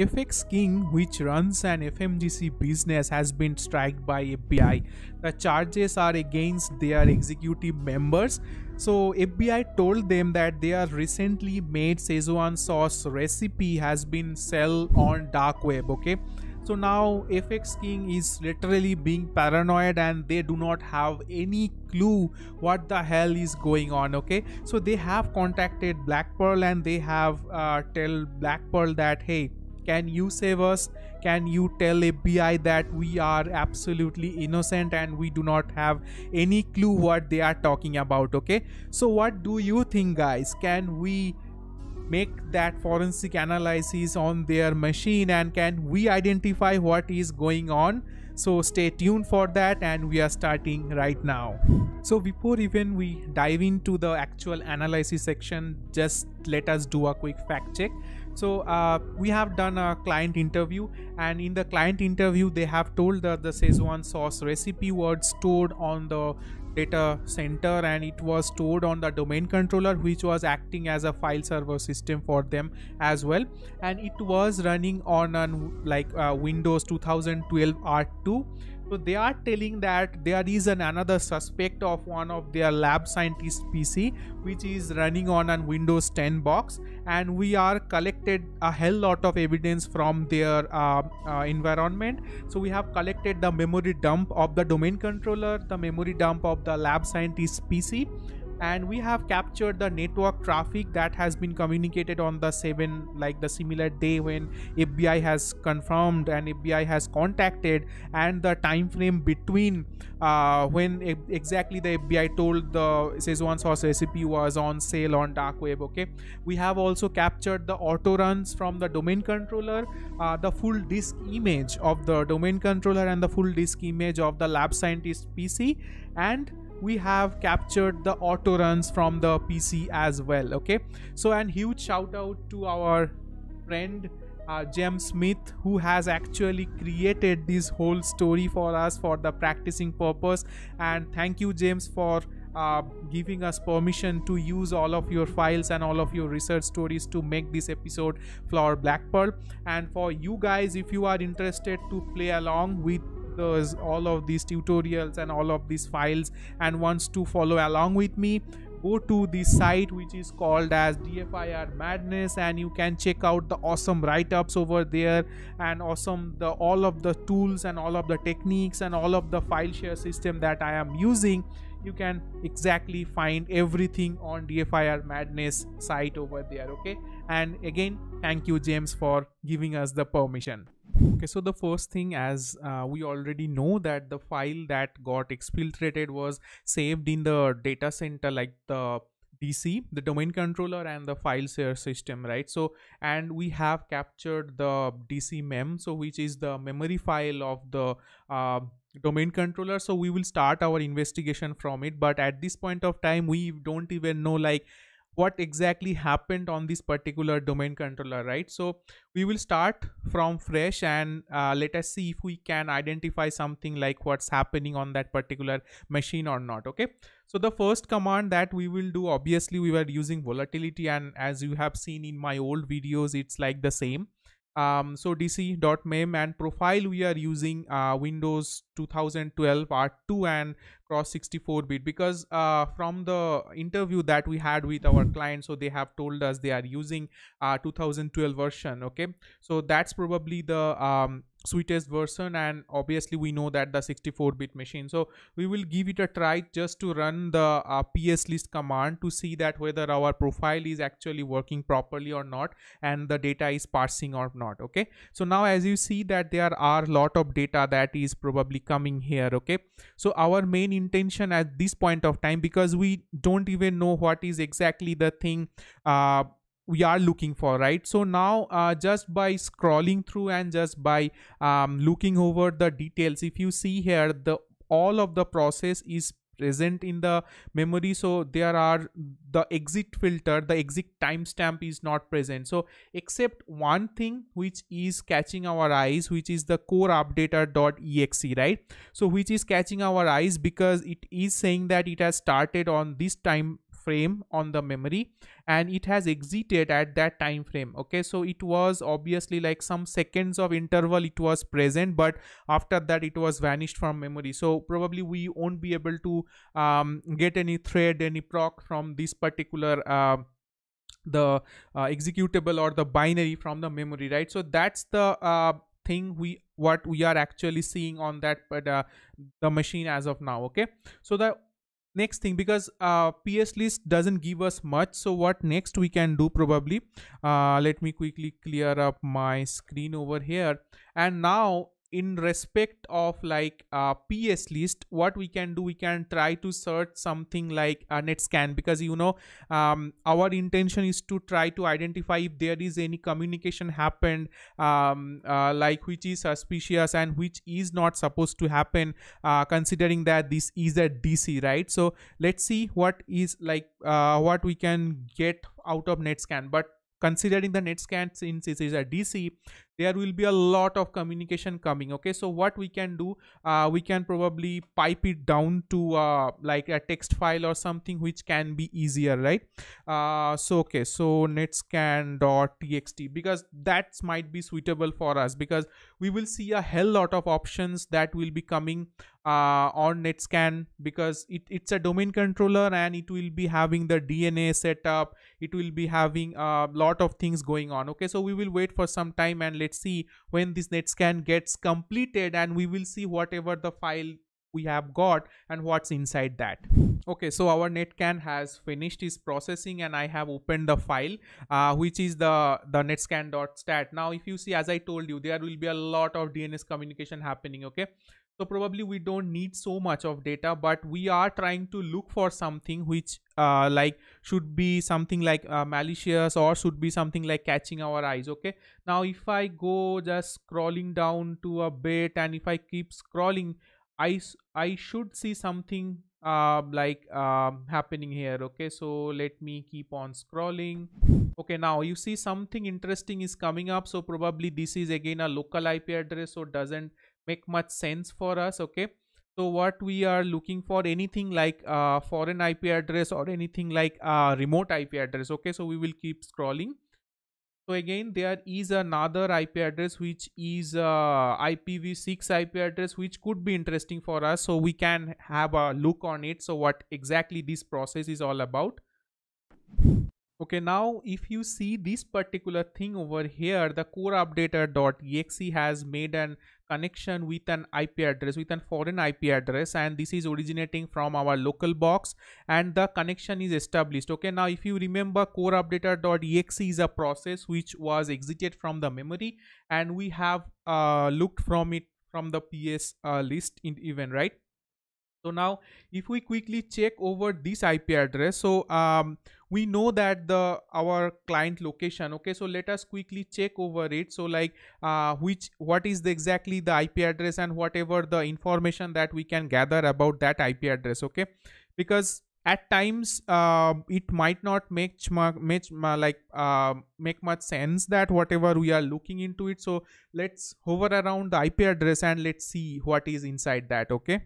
FX King, which runs an FMGC business, has been struck by FBI. The charges are against their executive members. So FBI told them that their recently made Szechuan sauce recipe has been sold on dark web. Okay. So now FX King is literally being paranoid and they do not have any clue what the hell is going on. Okay, so they have contacted Black Pearl and they have uh, tell Black Pearl that hey, can you save us? Can you tell FBI that we are absolutely innocent and we do not have any clue what they are talking about? Okay, so what do you think, guys? Can we? make that forensic analysis on their machine and can we identify what is going on so stay tuned for that and we are starting right now so before even we dive into the actual analysis section just let us do a quick fact check so uh, we have done a client interview, and in the client interview, they have told that the Szechuan sauce recipe was stored on the data center and it was stored on the domain controller which was acting as a file server system for them as well and it was running on an like uh, windows 2012 r2 so they are telling that there is an another suspect of one of their lab scientist PC which is running on a Windows 10 box and we are collected a hell lot of evidence from their uh, uh, environment. So we have collected the memory dump of the domain controller, the memory dump of the lab scientist PC and we have captured the network traffic that has been communicated on the 7 like the similar day when FBI has confirmed and FBI has contacted and the time frame between uh, when exactly the FBI told the Szechuan sauce recipe was on sale on dark web okay we have also captured the auto runs from the domain controller uh, the full disk image of the domain controller and the full disk image of the lab scientist PC and we have captured the auto runs from the pc as well okay so and huge shout out to our friend uh, Jem Smith, who has actually created this whole story for us for the practicing purpose. And thank you, James, for uh, giving us permission to use all of your files and all of your research stories to make this episode Flower Black Pearl. And for you guys, if you are interested to play along with those all of these tutorials and all of these files and wants to follow along with me go to this site which is called as dfir madness and you can check out the awesome write-ups over there and awesome the all of the tools and all of the techniques and all of the file share system that i am using you can exactly find everything on dfir madness site over there okay and again thank you james for giving us the permission okay so the first thing as uh, we already know that the file that got exfiltrated was saved in the data center like the DC the domain controller and the file share system right so and we have captured the DC mem so which is the memory file of the uh, domain controller so we will start our investigation from it but at this point of time we don't even know like what exactly happened on this particular domain controller, right? So we will start from fresh and uh, let us see if we can identify something like what's happening on that particular machine or not, okay? So the first command that we will do, obviously we were using volatility and as you have seen in my old videos, it's like the same um, so dc.mem and profile we are using uh, windows 2012 r2 and cross 64 bit because uh, from the interview that we had with our client so they have told us they are using uh, 2012 version okay so that's probably the um, sweetest version and obviously we know that the 64-bit machine so we will give it a try just to run the uh, list command to see that whether our profile is actually working properly or not and the data is parsing or not okay so now as you see that there are lot of data that is probably coming here okay so our main intention at this point of time because we don't even know what is exactly the thing uh, we are looking for, right? So now uh, just by scrolling through and just by um, looking over the details, if you see here, the all of the process is present in the memory so there are the exit filter the exit timestamp is not present so except one thing which is catching our eyes which is the core updater.exe right so which is catching our eyes because it is saying that it has started on this time frame on the memory and it has exited at that time frame okay so it was obviously like some seconds of interval it was present but after that it was vanished from memory so probably we won't be able to um, get any thread any proc from this particular uh, the uh, executable or the binary from the memory right so that's the uh, thing we what we are actually seeing on that but uh, the machine as of now okay so the next thing because uh, ps list doesn't give us much so what next we can do probably uh, let me quickly clear up my screen over here and now in respect of like a PS list, what we can do, we can try to search something like a net scan because you know um, our intention is to try to identify if there is any communication happened, um, uh, like which is suspicious and which is not supposed to happen, uh, considering that this is a DC, right? So let's see what is like uh, what we can get out of net scan. but considering the net scan since it is a DC there will be a lot of communication coming okay so what we can do uh, we can probably pipe it down to uh, like a text file or something which can be easier right uh, so okay so netscan.txt because that might be suitable for us because we will see a hell lot of options that will be coming uh, on netscan because it, it's a domain controller and it will be having the dna setup it will be having a lot of things going on okay so we will wait for some time and let's see when this netscan gets completed and we will see whatever the file we have got and what's inside that okay so our netcan has finished its processing and i have opened the file uh, which is the the netscan.stat now if you see as i told you there will be a lot of dns communication happening okay so probably we don't need so much of data, but we are trying to look for something which uh, like should be something like uh, malicious or should be something like catching our eyes. Okay. Now, if I go just scrolling down to a bit and if I keep scrolling, I, I should see something uh, like um, happening here. Okay. So let me keep on scrolling okay now you see something interesting is coming up so probably this is again a local ip address so doesn't make much sense for us okay so what we are looking for anything like uh, foreign ip address or anything like uh, remote ip address okay so we will keep scrolling so again there is another ip address which is uh, ipv6 ip address which could be interesting for us so we can have a look on it so what exactly this process is all about okay now if you see this particular thing over here the core updater.exe has made an connection with an IP address with an foreign IP address and this is originating from our local box and the connection is established okay now if you remember core updater.exe is a process which was exited from the memory and we have uh, looked from it from the PS uh, list in even right so now if we quickly check over this IP address so um, we know that the our client location okay so let us quickly check over it so like uh, which what is the exactly the ip address and whatever the information that we can gather about that ip address okay because at times uh, it might not make much like uh, make much sense that whatever we are looking into it so let's hover around the ip address and let's see what is inside that okay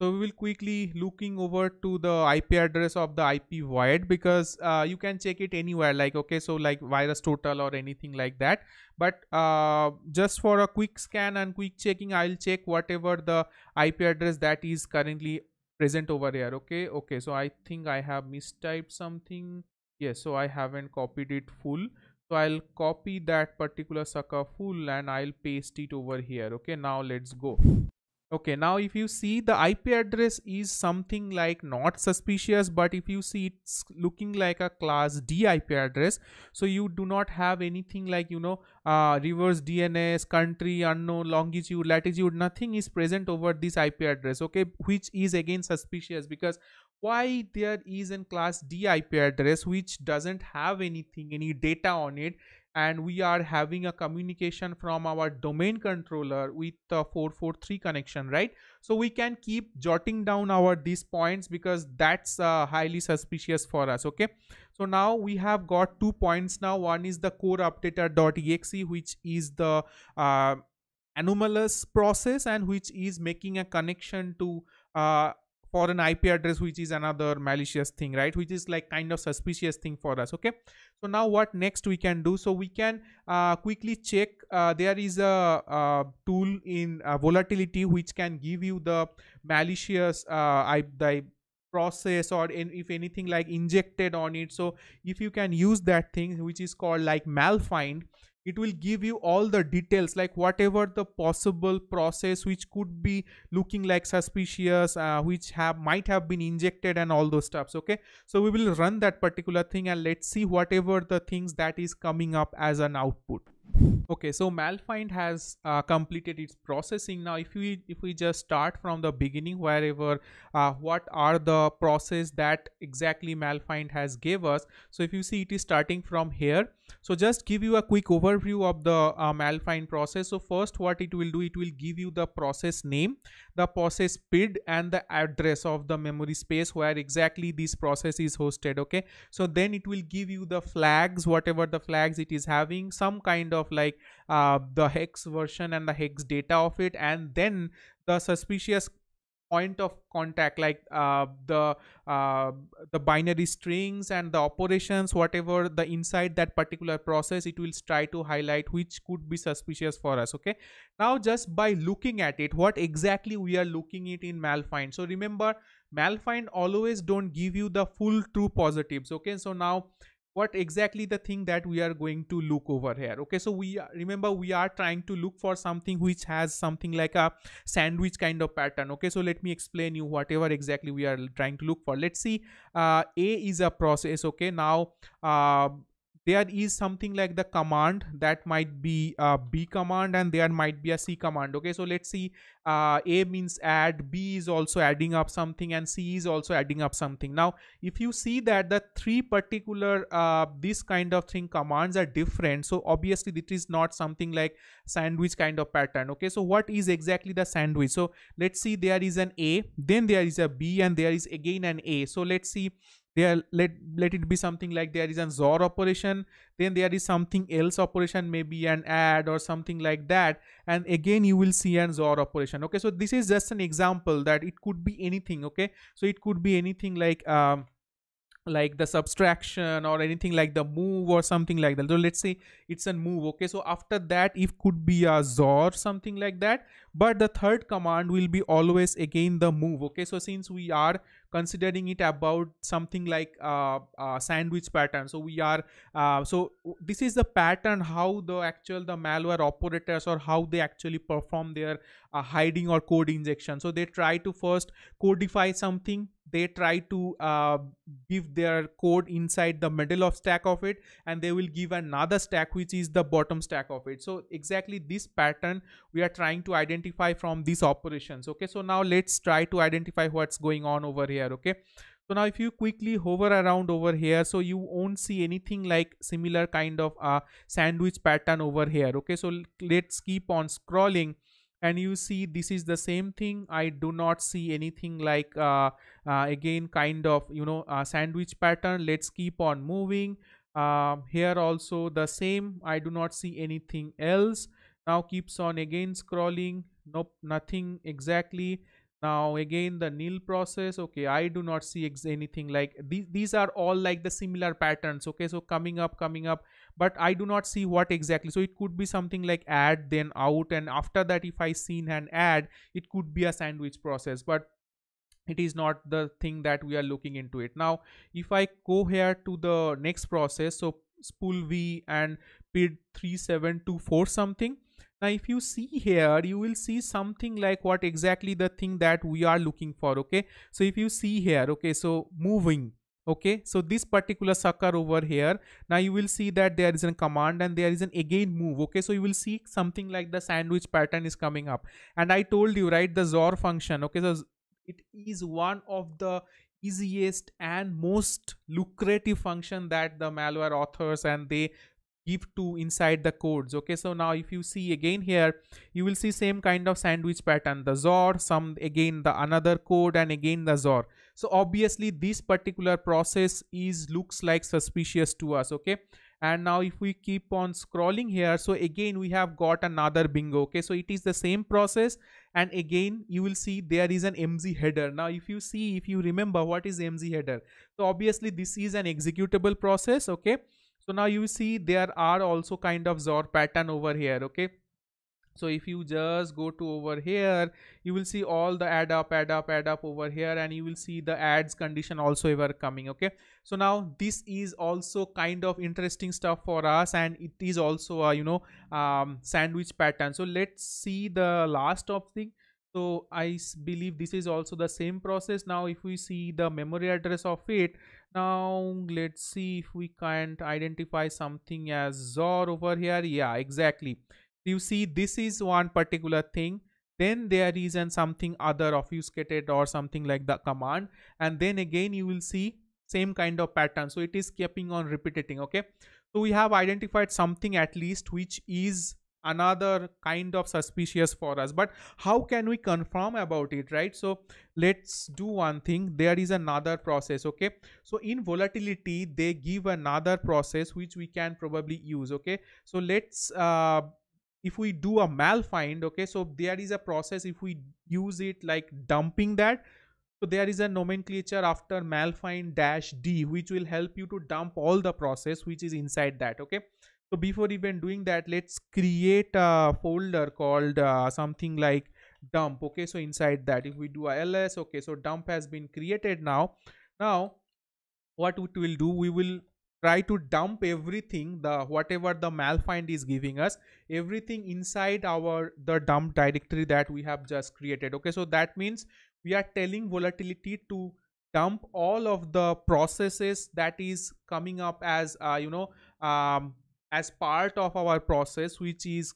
so we will quickly looking over to the IP address of the IP void because uh, you can check it anywhere like okay so like virus total or anything like that. But uh, just for a quick scan and quick checking I'll check whatever the IP address that is currently present over here okay okay so I think I have mistyped something yes so I haven't copied it full so I'll copy that particular sucker full and I'll paste it over here okay now let's go Okay, now if you see the IP address is something like not suspicious, but if you see it's looking like a class D IP address, so you do not have anything like, you know, uh, reverse DNS, country, unknown, longitude, latitude, nothing is present over this IP address, okay, which is again suspicious because why there is a class D IP address which doesn't have anything, any data on it and we are having a communication from our domain controller with the 443 connection right so we can keep jotting down our these points because that's uh, highly suspicious for us okay so now we have got two points now one is the core updater.exe which is the uh, anomalous process and which is making a connection to uh, for an IP address, which is another malicious thing, right? Which is like kind of suspicious thing for us, okay? So now what next we can do? So we can uh, quickly check, uh, there is a, uh, tool in uh, volatility, which can give you the malicious uh, I, the process or in, if anything like injected on it. So if you can use that thing, which is called like malfind, it will give you all the details like whatever the possible process which could be looking like suspicious uh, which have might have been injected and all those stuffs okay so we will run that particular thing and let's see whatever the things that is coming up as an output okay so malfind has uh, completed its processing now if we if we just start from the beginning wherever uh, what are the process that exactly malfind has gave us so if you see it is starting from here so just give you a quick overview of the um, process so first what it will do it will give you the process name the process PID and the address of the memory space where exactly this process is hosted okay so then it will give you the flags whatever the flags it is having some kind of like uh, the hex version and the hex data of it and then the suspicious point of contact like uh, the uh, the binary strings and the operations whatever the inside that particular process it will try to highlight which could be suspicious for us okay now just by looking at it what exactly we are looking it in malfind so remember malfind always don't give you the full true positives okay so now what exactly the thing that we are going to look over here okay so we remember we are trying to look for something which has something like a sandwich kind of pattern okay so let me explain you whatever exactly we are trying to look for let's see uh, a is a process okay now uh, there is something like the command that might be a uh, b command and there might be a c command okay so let's see uh, a means add b is also adding up something and c is also adding up something now if you see that the three particular uh, this kind of thing commands are different so obviously this is not something like sandwich kind of pattern okay so what is exactly the sandwich so let's see there is an a then there is a b and there is again an a so let's see there let let it be something like there is an XOR operation then there is something else operation maybe an add or something like that and again you will see an XOR operation okay so this is just an example that it could be anything okay so it could be anything like um, like the subtraction or anything like the move or something like that so let's say it's a move okay so after that it could be a zor something like that but the third command will be always again the move okay so since we are considering it about something like uh, uh, sandwich pattern. So we are uh, so this is the pattern how the actual the malware operators or how they actually perform their uh, hiding or code injection. So they try to first codify something they try to uh, give their code inside the middle of stack of it and they will give another stack which is the bottom stack of it so exactly this pattern we are trying to identify from these operations okay so now let's try to identify what's going on over here okay so now if you quickly hover around over here, so you won't see anything like similar kind of a uh, sandwich pattern over here. Okay, so let's keep on scrolling and you see this is the same thing i do not see anything like uh, uh, again kind of you know uh, sandwich pattern let's keep on moving um, here also the same i do not see anything else now keeps on again scrolling nope nothing exactly now again the nil process okay i do not see anything like these these are all like the similar patterns okay so coming up coming up but I do not see what exactly. So it could be something like add then out and after that if I seen an add it could be a sandwich process but it is not the thing that we are looking into it. Now if I go here to the next process so spool V and PID 3724 something now if you see here you will see something like what exactly the thing that we are looking for okay so if you see here okay so moving okay so this particular sucker over here now you will see that there is a command and there is an again move okay so you will see something like the sandwich pattern is coming up and i told you right the zor function okay so it is one of the easiest and most lucrative function that the malware authors and they give to inside the codes okay so now if you see again here you will see same kind of sandwich pattern the zor some again the another code and again the zor so obviously this particular process is looks like suspicious to us okay and now if we keep on scrolling here so again we have got another bingo okay so it is the same process and again you will see there is an mz header now if you see if you remember what is mz header so obviously this is an executable process okay so now you see there are also kind of zor pattern over here okay so if you just go to over here you will see all the add up add up add up over here and you will see the ads condition also ever coming okay so now this is also kind of interesting stuff for us and it is also a you know um, sandwich pattern so let's see the last of thing so I believe this is also the same process. Now, if we see the memory address of it, now let's see if we can't identify something as ZOR over here. Yeah, exactly you see this is one particular thing then there is and something other obfuscated or something like the command and then again you will see same kind of pattern so it is keeping on repeating okay so we have identified something at least which is another kind of suspicious for us but how can we confirm about it right so let's do one thing there is another process okay so in volatility they give another process which we can probably use okay so let's uh, if we do a malfind okay so there is a process if we use it like dumping that so there is a nomenclature after malfind dash d which will help you to dump all the process which is inside that okay so before even doing that let's create a folder called uh, something like dump okay so inside that if we do a ls okay so dump has been created now now what it will do we will try to dump everything the whatever the malfind is giving us everything inside our the dump directory that we have just created okay so that means we are telling volatility to dump all of the processes that is coming up as uh, you know um, as part of our process which is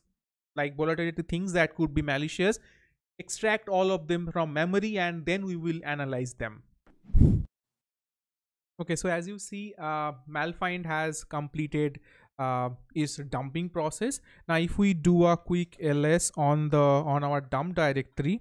like volatility things that could be malicious extract all of them from memory and then we will analyze them Okay, so as you see, uh, Malfind has completed uh, its dumping process. Now, if we do a quick ls on the on our dump directory,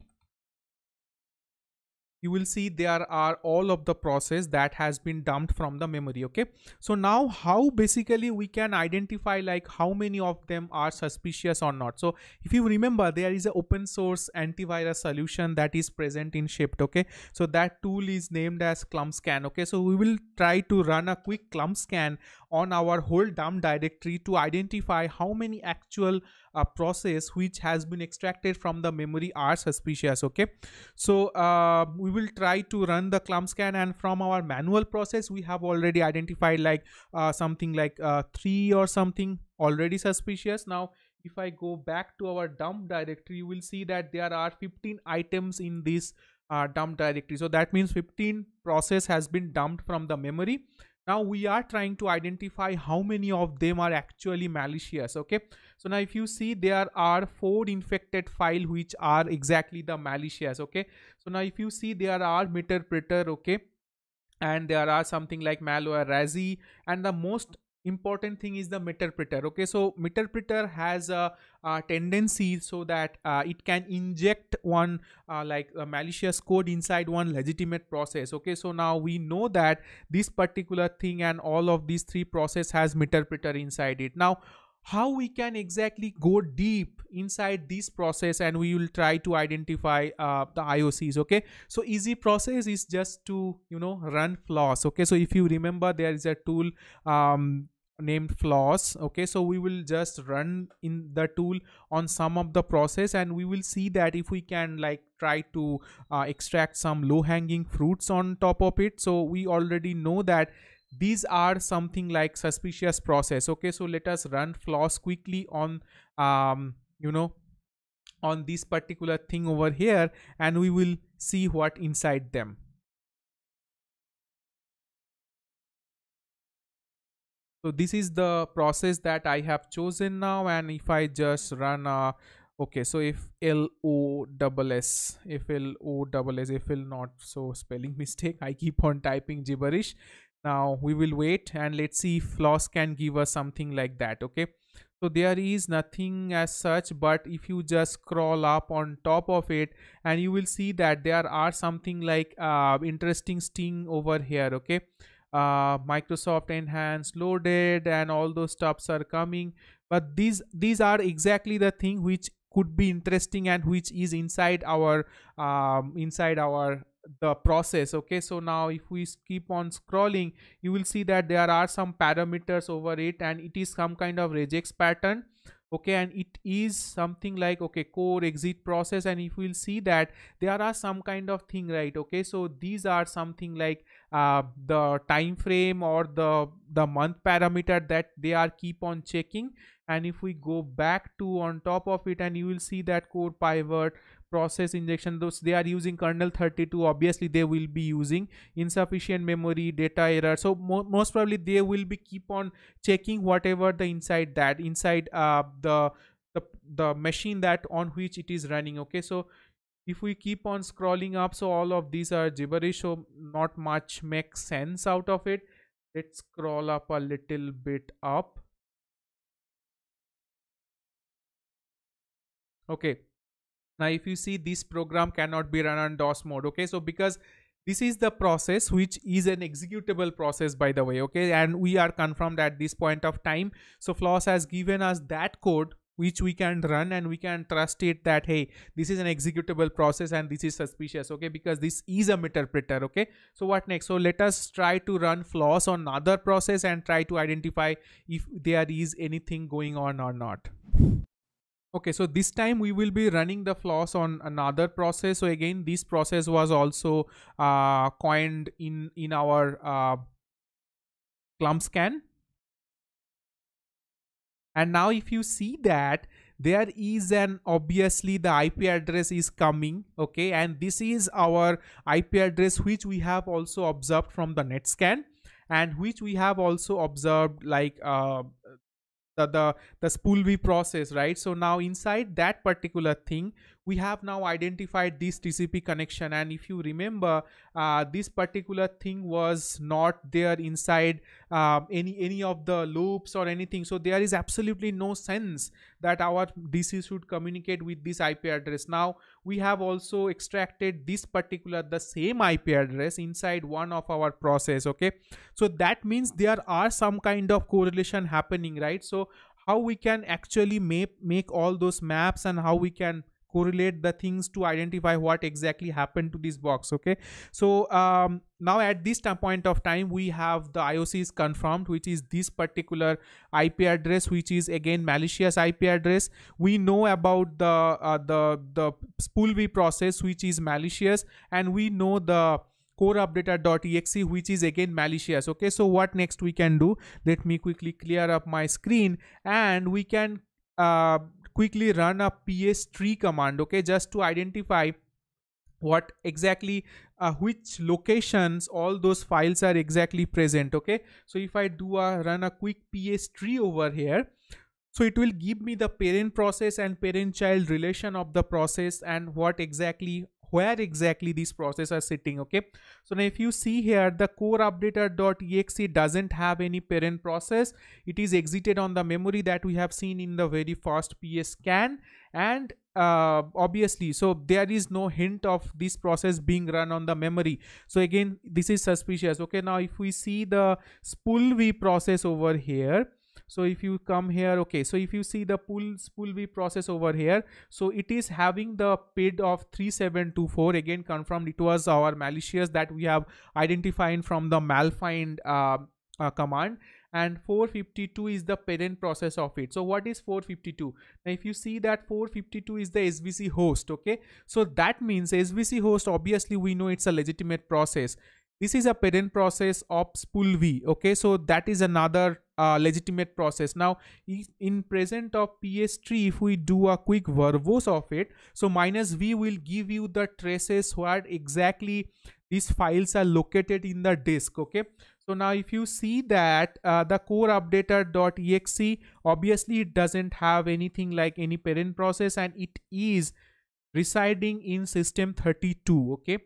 you will see there are all of the process that has been dumped from the memory okay so now how basically we can identify like how many of them are suspicious or not so if you remember there is an open source antivirus solution that is present in shipped okay so that tool is named as Clumscan. scan okay so we will try to run a quick Clumscan scan on our whole dump directory to identify how many actual uh, process which has been extracted from the memory are suspicious okay so uh, we will try to run the clump scan and from our manual process we have already identified like uh, something like uh, three or something already suspicious now if i go back to our dump directory you will see that there are 15 items in this uh, dump directory so that means 15 process has been dumped from the memory now we are trying to identify how many of them are actually malicious okay so now if you see there are four infected file which are exactly the malicious okay so now if you see there are meterpreter okay and there are something like malware razi and the most important thing is the meterpreter okay so meterpreter has a, a tendency so that uh, it can inject one uh, like malicious code inside one legitimate process okay so now we know that this particular thing and all of these three process has meterpreter inside it now how we can exactly go deep inside this process and we will try to identify uh, the IOCs okay so easy process is just to you know run floss okay so if you remember there is a tool um, named floss okay so we will just run in the tool on some of the process and we will see that if we can like try to uh, extract some low hanging fruits on top of it so we already know that these are something like suspicious process okay so let us run floss quickly on um, you know on this particular thing over here and we will see what inside them so this is the process that i have chosen now and if i just run uh okay so if l o double s if l o double s if l not so spelling mistake i keep on typing gibberish now we will wait and let's see if floss can give us something like that okay so there is nothing as such but if you just scroll up on top of it and you will see that there are something like uh, interesting sting over here okay uh, Microsoft enhanced loaded and all those stuffs are coming but these these are exactly the thing which could be interesting and which is inside our um, inside our the process okay so now if we keep on scrolling you will see that there are some parameters over it and it is some kind of regex pattern okay and it is something like okay core exit process and if we'll see that there are some kind of thing right okay so these are something like uh, the time frame or the the month parameter that they are keep on checking and if we go back to on top of it and you will see that core pivot process injection those they are using kernel 32 obviously they will be using insufficient memory data error so mo most probably they will be keep on checking whatever the inside that inside uh, the, the the machine that on which it is running okay so if we keep on scrolling up so all of these are gibberish so not much makes sense out of it let's scroll up a little bit up okay now, if you see this program cannot be run on DOS mode, okay? So because this is the process which is an executable process by the way, okay? And we are confirmed at this point of time. So Floss has given us that code which we can run and we can trust it that hey this is an executable process and this is suspicious okay because this is a interpreter okay so what next so let us try to run flaws on another process and try to identify if there is anything going on or not Okay, so this time we will be running the floss on another process. So again, this process was also uh, coined in, in our uh, clump scan. And now if you see that there is an obviously the IP address is coming. Okay, and this is our IP address, which we have also observed from the net scan and which we have also observed like uh, the the, the spool v process right so now inside that particular thing we have now identified this TCP connection. And if you remember, uh, this particular thing was not there inside um, any any of the loops or anything. So there is absolutely no sense that our DC should communicate with this IP address. Now we have also extracted this particular the same IP address inside one of our process. Okay, so that means there are some kind of correlation happening, right? So how we can actually make make all those maps and how we can correlate the things to identify what exactly happened to this box okay so um, now at this point of time we have the IOC is confirmed which is this particular IP address which is again malicious IP address we know about the uh, the the spool v process which is malicious and we know the core updater.exe which is again malicious okay so what next we can do let me quickly clear up my screen and we can uh, quickly run a PS 3 command, okay, just to identify what exactly uh, which locations all those files are exactly present okay so if i do a run a quick ps 3 over here so it will give me the parent process and parent child relation of the process and what exactly where exactly these processes are sitting okay so now if you see here the core updater.exe doesn't have any parent process it is exited on the memory that we have seen in the very first ps scan and uh, obviously so there is no hint of this process being run on the memory so again this is suspicious okay now if we see the spool v process over here so if you come here okay so if you see the pull pull v process over here so it is having the PID of 3724 again confirmed it was our malicious that we have identified from the malfind uh, uh, command and 452 is the parent process of it. So what is 452? Now if you see that 452 is the SVC host, okay? So that means SVC host, obviously we know it's a legitimate process. This is a parent process of spool V. Okay, so that is another uh, legitimate process. Now, in present of PS3, if we do a quick verbose of it, so minus V will give you the traces where exactly these files are located in the disk. Okay, so now if you see that uh, the core updater.exe, obviously it doesn't have anything like any parent process and it is residing in system 32. Okay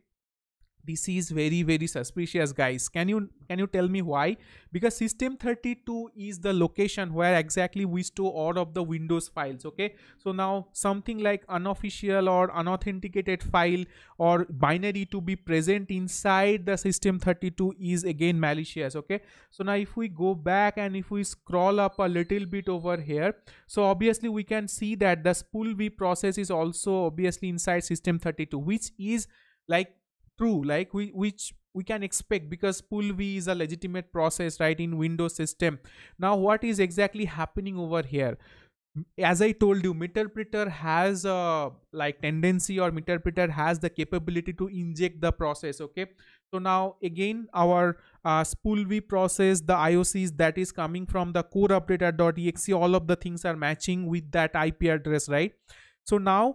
this is very very suspicious guys can you can you tell me why because system 32 is the location where exactly we store all of the windows files okay so now something like unofficial or unauthenticated file or binary to be present inside the system 32 is again malicious okay so now if we go back and if we scroll up a little bit over here so obviously we can see that the spool v process is also obviously inside system 32 which is like true like we which we can expect because pull v is a legitimate process right in windows system now what is exactly happening over here as i told you meterpreter has a like tendency or meterpreter has the capability to inject the process okay so now again our uh, spool v process the iocs that is coming from the core updater.exe all of the things are matching with that ip address right so now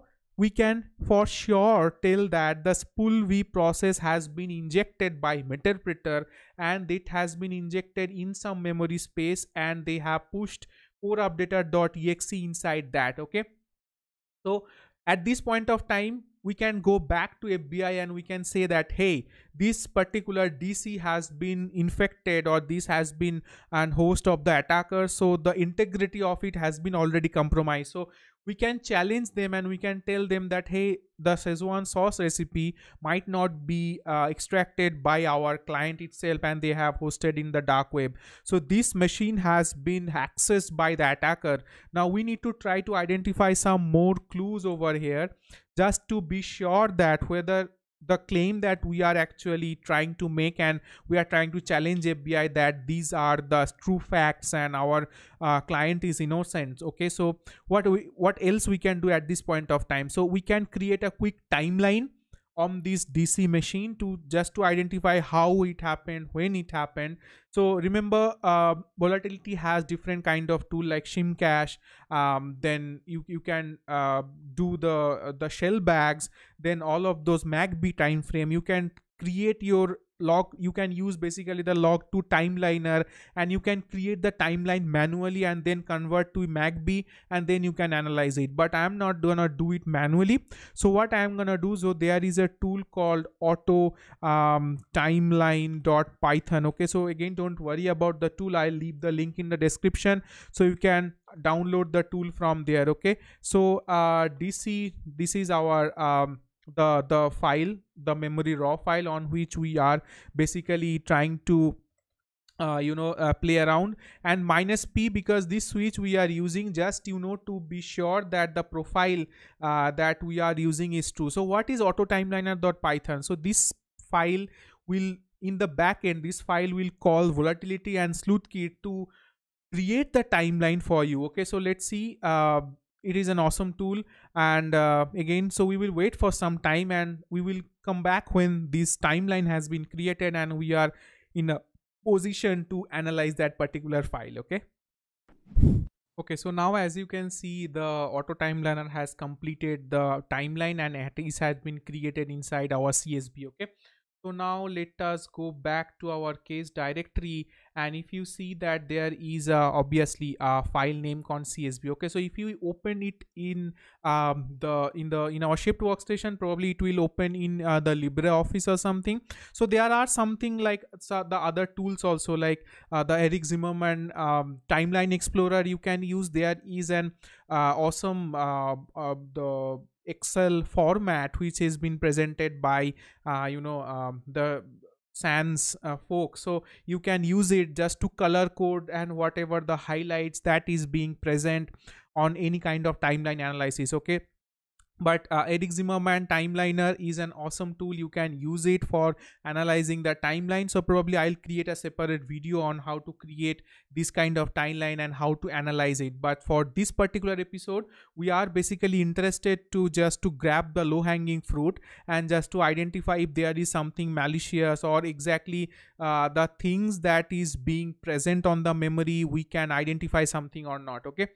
we can for sure tell that the spool v process has been injected by meterpreter and it has been injected in some memory space and they have pushed core updater.exe inside that okay so at this point of time we can go back to FBI and we can say that hey this particular DC has been infected or this has been an host of the attacker so the integrity of it has been already compromised so we can challenge them and we can tell them that hey the Szechuan sauce recipe might not be uh, extracted by our client itself and they have hosted in the dark web so this machine has been accessed by the attacker now we need to try to identify some more clues over here just to be sure that whether the claim that we are actually trying to make and we are trying to challenge fbi that these are the true facts and our uh, client is innocent okay so what we what else we can do at this point of time so we can create a quick timeline on this DC machine to just to identify how it happened, when it happened. So remember, uh, volatility has different kind of tool like shim cache. Um, then you you can uh, do the uh, the shell bags. Then all of those MacB time frame. You can create your log you can use basically the log to timeliner and you can create the timeline manually and then convert to MacB and then you can analyze it but I'm not gonna do it manually so what I'm gonna do so there is a tool called auto um, Python. okay so again don't worry about the tool I'll leave the link in the description so you can download the tool from there okay so uh, DC this is our um, the the file the memory raw file on which we are basically trying to uh, you know uh, play around and minus p because this switch we are using just you know to be sure that the profile uh, that we are using is true so what is auto timeliner.python so this file will in the backend this file will call volatility and sleuthkit to create the timeline for you okay so let's see uh, it is an awesome tool and uh, again so we will wait for some time and we will come back when this timeline has been created and we are in a position to analyze that particular file okay okay so now as you can see the auto timeliner has completed the timeline and it is has been created inside our csv okay so now let us go back to our case directory and if you see that there is obviously a file name con csv okay so if you open it in um, the in the in our shift workstation probably it will open in uh, the libreoffice or something so there are something like so uh, the other tools also like uh, the eric zimmerman um, timeline explorer you can use there is an uh, awesome uh, uh, the excel format which has been presented by uh, you know um, the sans uh, folk so you can use it just to color code and whatever the highlights that is being present on any kind of timeline analysis okay but uh, Eric Zimmerman timeliner is an awesome tool. You can use it for analyzing the timeline. So probably I'll create a separate video on how to create this kind of timeline and how to analyze it. But for this particular episode, we are basically interested to just to grab the low hanging fruit and just to identify if there is something malicious or exactly uh, the things that is being present on the memory. We can identify something or not. Okay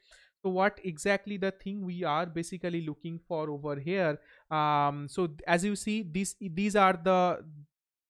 so what exactly the thing we are basically looking for over here um, so as you see these these are the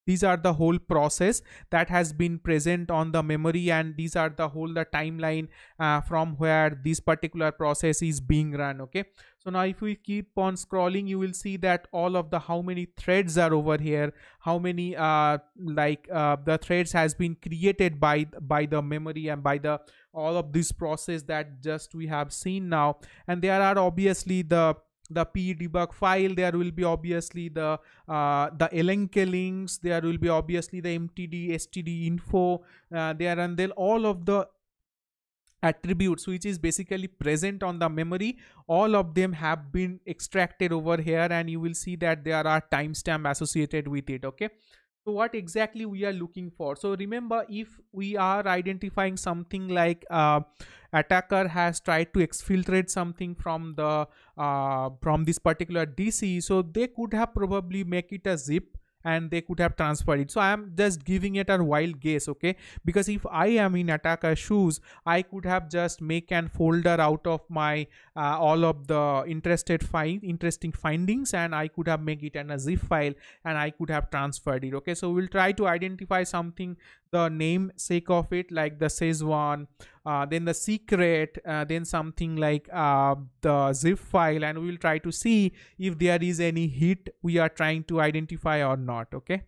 these are the whole process that has been present on the memory and these are the whole the timeline uh, from where this particular process is being run okay so now if we keep on scrolling you will see that all of the how many threads are over here how many uh like uh, the threads has been created by by the memory and by the all of this process that just we have seen now and there are obviously the the pdebug file there will be obviously the uh, the elenke links there will be obviously the mtd std info uh, there and then all of the attributes which is basically present on the memory all of them have been extracted over here and you will see that there are timestamp associated with it okay so what exactly we are looking for so remember if we are identifying something like uh, attacker has tried to exfiltrate something from the uh, from this particular dc so they could have probably make it a zip and they could have transferred it. So I am just giving it a wild guess, okay? Because if I am in attacker shoes, I could have just make an folder out of my uh, all of the interested find interesting findings, and I could have make it in a zip file, and I could have transferred it, okay? So we'll try to identify something the namesake of it, like the one, uh, then the secret, uh, then something like uh, the zip file and we will try to see if there is any hit we are trying to identify or not, okay?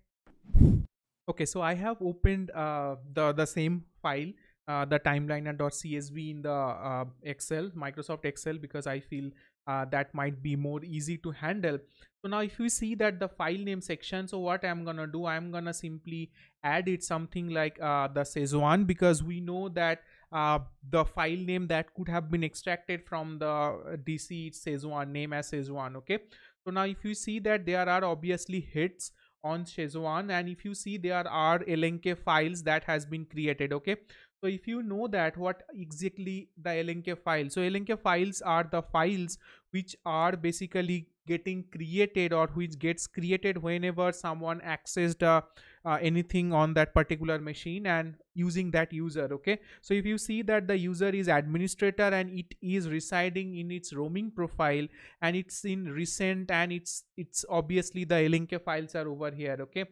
Okay, so I have opened the, the same file uh, the timeliner.csv in the uh, Excel, Microsoft Excel, because I feel uh, that might be more easy to handle. So now if you see that the file name section, so what I'm gonna do, I'm gonna simply add it something like uh, the one because we know that uh, the file name that could have been extracted from the DC says one name as says one. Okay. So now if you see that there are obviously hits on one, and if you see there are LNK files that has been created. Okay. So if you know that what exactly the LNK file, so LNK files are the files which are basically getting created or which gets created whenever someone accessed a uh, anything on that particular machine and using that user okay so if you see that the user is administrator and it is residing in its roaming profile and it's in recent and it's it's obviously the link files are over here okay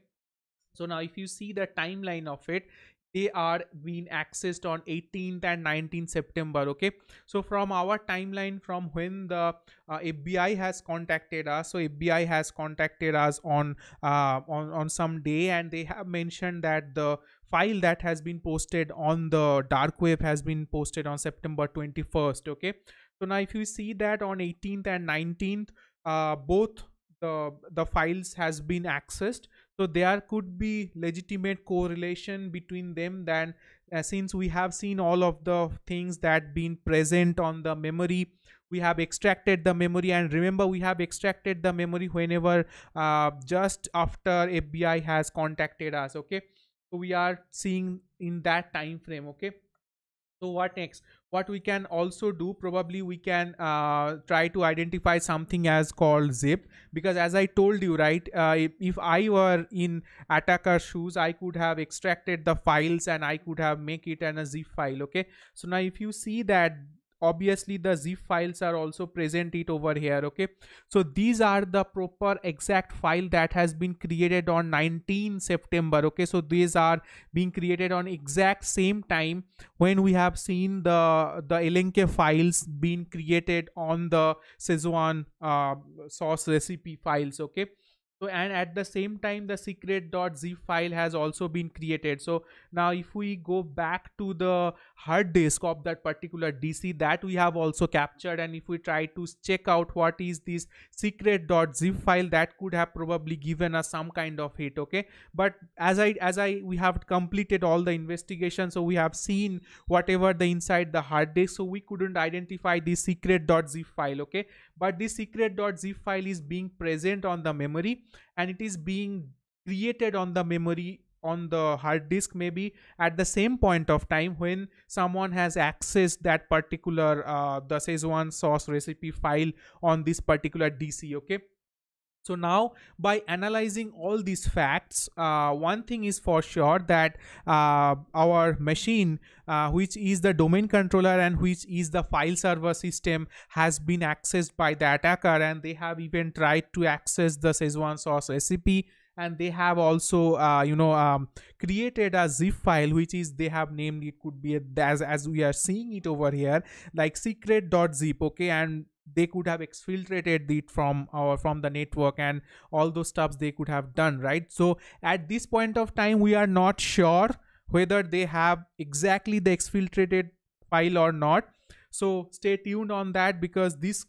so now if you see the timeline of it they are being accessed on 18th and 19th September. Okay. So from our timeline from when the uh, FBI has contacted us, so FBI has contacted us on, uh, on, on some day and they have mentioned that the file that has been posted on the dark web has been posted on September 21st. Okay. So now if you see that on 18th and 19th, uh, both the the files has been accessed so there could be legitimate correlation between them then uh, since we have seen all of the things that been present on the memory we have extracted the memory and remember we have extracted the memory whenever uh, just after fbi has contacted us okay so we are seeing in that time frame okay so what next what we can also do probably we can uh, try to identify something as called zip because as i told you right uh, if, if, i were in attacker shoes i could have extracted the files and i could have make it an a zip file okay so now if you see that obviously the zip files are also present it over here okay so these are the proper exact file that has been created on 19 september okay so these are being created on exact same time when we have seen the the lnk files being created on the szechuan uh, sauce recipe files okay so and at the same time the secret.zip file has also been created so now if we go back to the hard disk of that particular dc that we have also captured and if we try to check out what is this secret.zip file that could have probably given us some kind of hit okay but as i as i we have completed all the investigation so we have seen whatever the inside the hard disk so we couldn't identify the secret.zip file okay but this secret.zip file is being present on the memory and it is being created on the memory on the hard disk maybe at the same point of time when someone has accessed that particular uh, the one sauce recipe file on this particular DC okay so now by analyzing all these facts, uh, one thing is for sure that uh, our machine, uh, which is the domain controller and which is the file server system has been accessed by the attacker and they have even tried to access the Szechuan sauce recipe and they have also uh, you know um, created a zip file which is they have named it could be a, as as we are seeing it over here like secret.zip okay and they could have exfiltrated it from our uh, from the network and all those stuffs they could have done right so at this point of time we are not sure whether they have exactly the exfiltrated file or not so stay tuned on that because this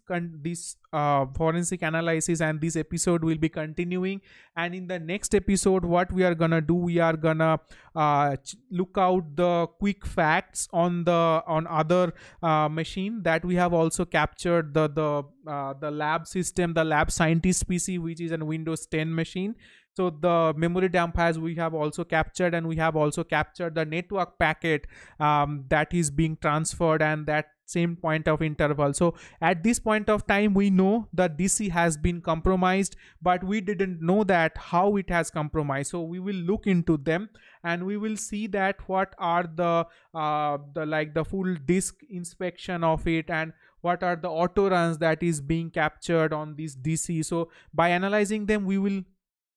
this uh, forensic analysis and this episode will be continuing. And in the next episode, what we are gonna do, we are gonna uh, look out the quick facts on the on other uh, machine that we have also captured the the uh, the lab system, the lab scientist PC, which is a Windows 10 machine. So the memory dump has we have also captured and we have also captured the network packet um, that is being transferred and that same point of interval so at this point of time we know that dc has been compromised but we didn't know that how it has compromised so we will look into them and we will see that what are the uh, the like the full disk inspection of it and what are the auto runs that is being captured on this dc so by analyzing them we will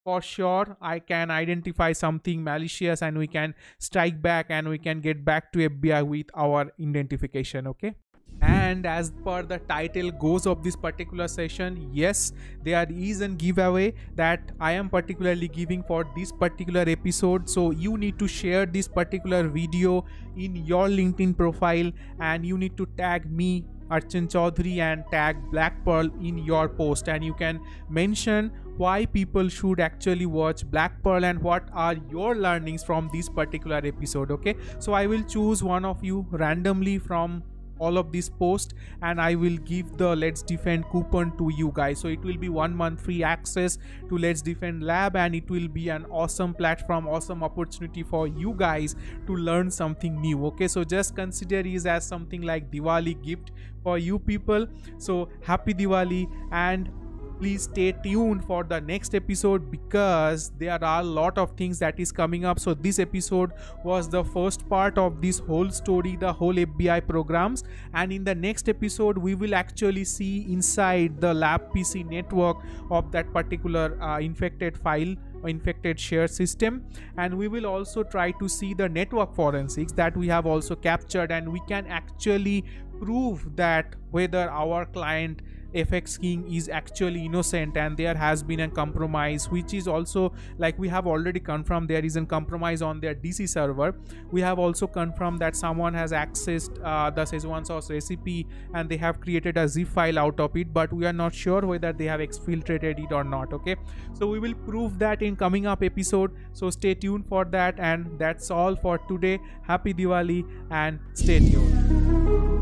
for sure i can identify something malicious and we can strike back and we can get back to fbi with our identification okay and as per the title goes of this particular session yes there is a giveaway that i am particularly giving for this particular episode so you need to share this particular video in your linkedin profile and you need to tag me Archan Chaudhary and tag Black Pearl in your post and you can mention why people should actually watch Black Pearl and what are your learnings from this particular episode. Okay, so I will choose one of you randomly from all of these posts and i will give the let's defend coupon to you guys so it will be one month free access to let's defend lab and it will be an awesome platform awesome opportunity for you guys to learn something new okay so just consider it as something like diwali gift for you people so happy diwali and please stay tuned for the next episode because there are a lot of things that is coming up so this episode was the first part of this whole story the whole fbi programs and in the next episode we will actually see inside the lab pc network of that particular uh, infected file infected share system and we will also try to see the network forensics that we have also captured and we can actually prove that whether our client FX King is actually innocent and there has been a compromise, which is also like we have already confirmed there is a compromise on their DC server. We have also confirmed that someone has accessed uh, the Szechuan sauce recipe and they have created a zip file out of it, but we are not sure whether they have exfiltrated it or not. Okay, so we will prove that in coming up episode. So stay tuned for that, and that's all for today. Happy Diwali and stay tuned.